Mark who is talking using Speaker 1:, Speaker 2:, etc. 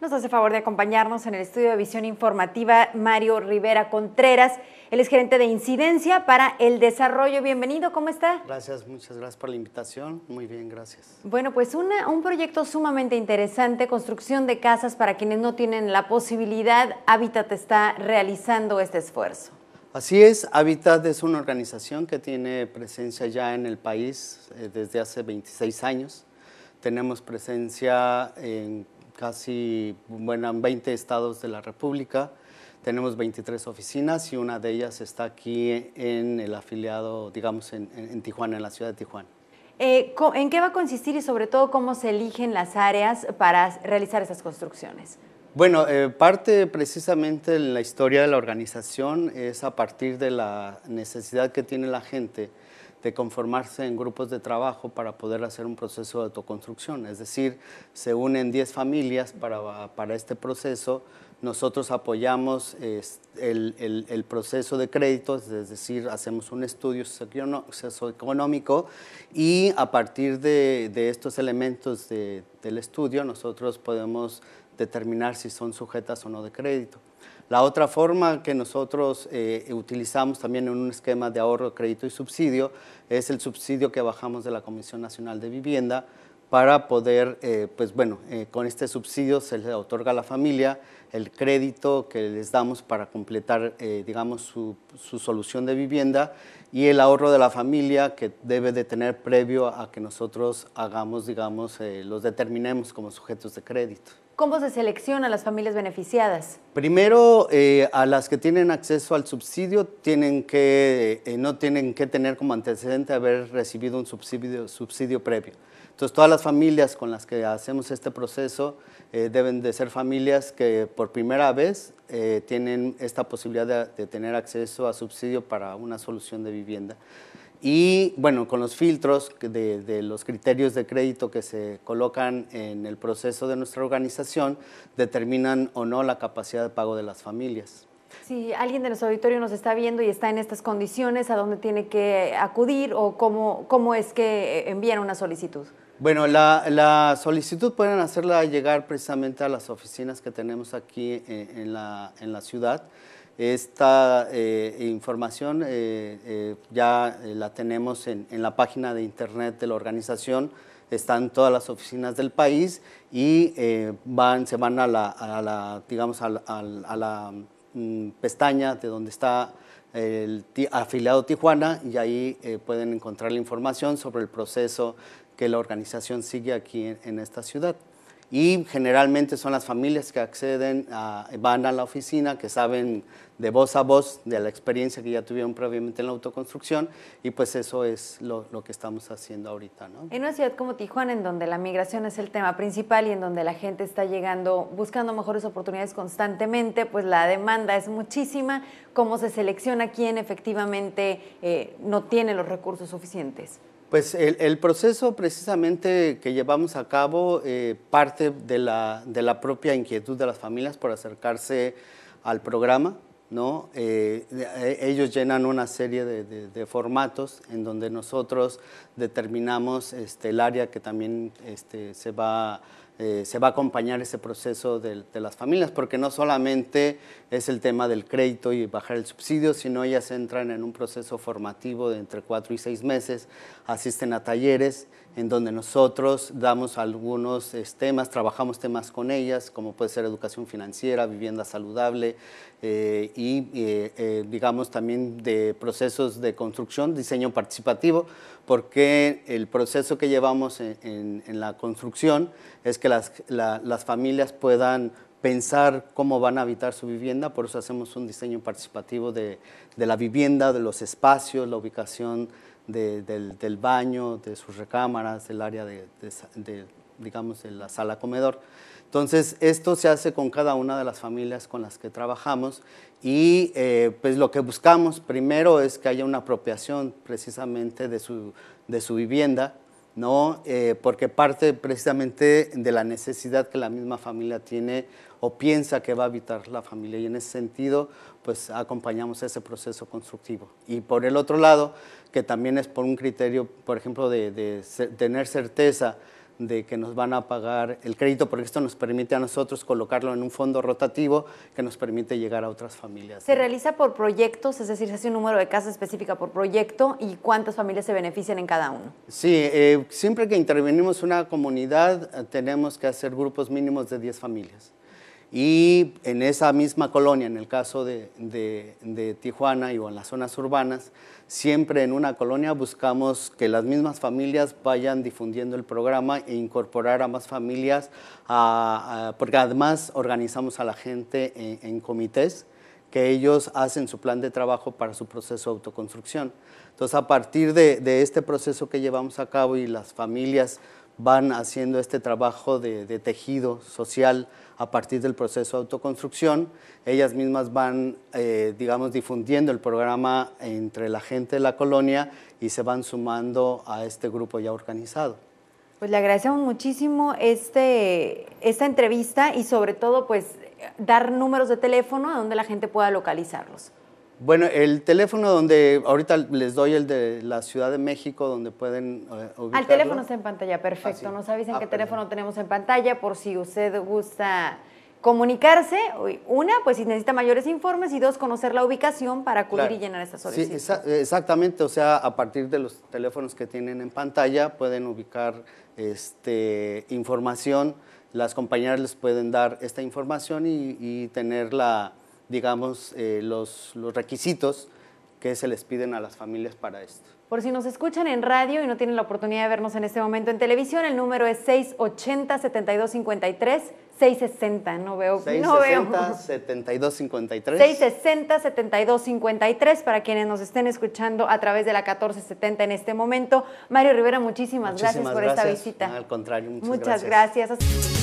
Speaker 1: Nos hace favor de acompañarnos en el estudio de visión informativa Mario Rivera Contreras. Él es gerente de incidencia para el desarrollo. Bienvenido, ¿cómo está?
Speaker 2: Gracias, muchas gracias por la invitación. Muy bien, gracias.
Speaker 1: Bueno, pues un proyecto sumamente interesante, construcción de casas para quienes no tienen la posibilidad. Habitat está realizando este esfuerzo.
Speaker 2: Así es, Habitat es una organización que tiene presencia ya en el país eh, desde hace 26 años. Tenemos presencia en casi bueno, en 20 estados de la República. Tenemos 23 oficinas y una de ellas está aquí en el afiliado, digamos, en, Tijuana, en la ciudad de Tijuana.
Speaker 1: Eh, ¿En qué va a consistir y sobre todo cómo se eligen las áreas para realizar esas construcciones?
Speaker 2: Bueno, eh, parte precisamente en la historia de la organización es a partir de la necesidad que tiene la gente de conformarse en grupos de trabajo para poder hacer un proceso de autoconstrucción. Es decir, se unen 10 familias para, este proceso. Nosotros apoyamos este, el, proceso de créditos, es decir, hacemos un estudio socioeconómico y a partir de, estos elementos del estudio nosotros podemos determinar si son sujetas o no de crédito. La otra forma que nosotros eh, utilizamos también en un esquema de ahorro, crédito y subsidio es el subsidio que bajamos de la Comisión Nacional de Vivienda para poder, eh, pues bueno, eh, con este subsidio se le otorga a la familia el crédito que les damos para completar, digamos, su, solución de vivienda y el ahorro de la familia que debe de tener previo a que nosotros hagamos, digamos, eh, los determinemos como sujetos de crédito.
Speaker 1: ¿Cómo se seleccionan las familias beneficiadas?
Speaker 2: Primero, eh, a las que tienen acceso al subsidio tienen que, eh, no tienen que tener como antecedente haber recibido un subsidio, subsidio previo. Entonces, todas las familias con las que hacemos este proceso deben de ser familias que por primera vez tienen esta posibilidad de, de tener acceso a subsidio para una solución de vivienda vivienda. Y bueno, con los filtros de, los criterios de crédito que se colocan en el proceso de nuestra organización, determinan o no la capacidad de pago de las familias.
Speaker 1: Si alguien de nuestro auditorio nos está viendo y está en estas condiciones, ¿a dónde tiene que acudir o cómo, cómo es que eh, envían una solicitud?
Speaker 2: Bueno, la, la, solicitud pueden hacerla llegar precisamente a las oficinas que tenemos aquí eh, en, la, en la ciudad. Esta eh, información eh, eh, ya la tenemos en, la página de internet de la organización, están todas las oficinas del país y van, se van a la, digamos, a la, mm, pestaña de donde está el afiliado Tijuana y ahí pueden encontrar la información sobre el proceso que la organización sigue aquí en esta ciudad y generalmente son las familias que acceden, van a la oficina, que saben de voz a voz de la experiencia que ya tuvieron previamente en la autoconstrucción y pues eso es lo, que estamos haciendo ahorita. ¿no?
Speaker 1: En una ciudad como Tijuana, en donde la migración es el tema principal y en donde la gente está llegando buscando mejores oportunidades constantemente, pues la demanda es muchísima, ¿cómo se selecciona quién efectivamente eh, no tiene los recursos suficientes?
Speaker 2: Pues el, proceso precisamente que llevamos a cabo eh, parte de la, propia inquietud de las familias por acercarse al programa. ¿no? Eh, e, ellos llenan una serie de, formatos en donde nosotros determinamos este, el área que también este, se va eh, se va a acompañar ese proceso de, de, las familias, porque no solamente es el tema del crédito y bajar el subsidio, sino ellas entran en un proceso formativo de entre cuatro y seis meses, asisten a talleres en donde nosotros damos algunos este, temas, trabajamos temas con ellas, como puede ser educación financiera, vivienda saludable eh, y, eh, eh, digamos, también de procesos de construcción, diseño participativo, porque el proceso que llevamos en, la construcción es que las, las familias puedan pensar cómo van a habitar su vivienda, por eso hacemos un diseño participativo de, de, la vivienda, de los espacios, la ubicación del, baño, de sus recámaras, del área de, digamos, de la sala comedor. Entonces, esto se hace con cada una de las familias con las que trabajamos y eh, pues lo que buscamos primero es que haya una apropiación precisamente de su, de su vivienda ¿no? Eh, porque parte precisamente de la necesidad que la misma familia tiene o piensa que va a habitar la familia y en ese sentido pues acompañamos ese proceso constructivo. Y por el otro lado, que también es por un criterio, por ejemplo, de tener certeza de que nos van a pagar el crédito, porque esto nos permite a nosotros colocarlo en un fondo rotativo que nos permite llegar a otras familias. ¿Se
Speaker 1: realiza por proyectos? Es decir, se hace un número de casas específica por proyecto y cuántas familias se benefician en cada uno.
Speaker 2: Sí, eh, siempre que intervenimos una comunidad eh, tenemos que hacer grupos mínimos de 10 familias. Y en esa misma colonia, en el caso de, Tijuana y o en las zonas urbanas, siempre en una colonia buscamos que las mismas familias vayan difundiendo el programa e incorporar a más familias, porque además organizamos a la gente en, comités que ellos hacen su plan de trabajo para su proceso de autoconstrucción. Entonces, a partir de, de, este proceso que llevamos a cabo y las familias van haciendo este trabajo de, tejido social a partir del proceso de autoconstrucción. Ellas mismas van, eh, digamos, difundiendo el programa entre la gente de la colonia y se van sumando a este grupo ya organizado.
Speaker 1: Pues le agradecemos muchísimo este, esta entrevista y sobre todo pues dar números de teléfono a donde la gente pueda localizarlos.
Speaker 2: Bueno, el teléfono donde ahorita les doy el de la Ciudad de México, donde pueden ubicar. Eh, Al teléfono está
Speaker 1: en pantalla, perfecto. Ah, Nos avisen ah, qué teléfono tenemos en pantalla por si usted gusta comunicarse. Una, pues si necesita mayores informes y dos, conocer la ubicación para acudir y llenar esa solicitud.
Speaker 2: Sí, exactamente. O sea, a partir de los teléfonos que tienen en pantalla pueden ubicar este, información. Las compañeras les pueden dar esta información y, y digamos, eh, los, los requisitos que se les piden a las familias para esto.
Speaker 1: Por si nos escuchan en radio y no tienen la oportunidad de vernos en este momento en televisión, el número es 680-7253. 660, no veo. 660
Speaker 2: 7253.
Speaker 1: 660 7253 para quienes nos estén escuchando a través de la 1470 en este momento. Mario Rivera, muchísimas, gracias por esta visita.
Speaker 2: Al contrario, muchas, muchas
Speaker 1: gracias.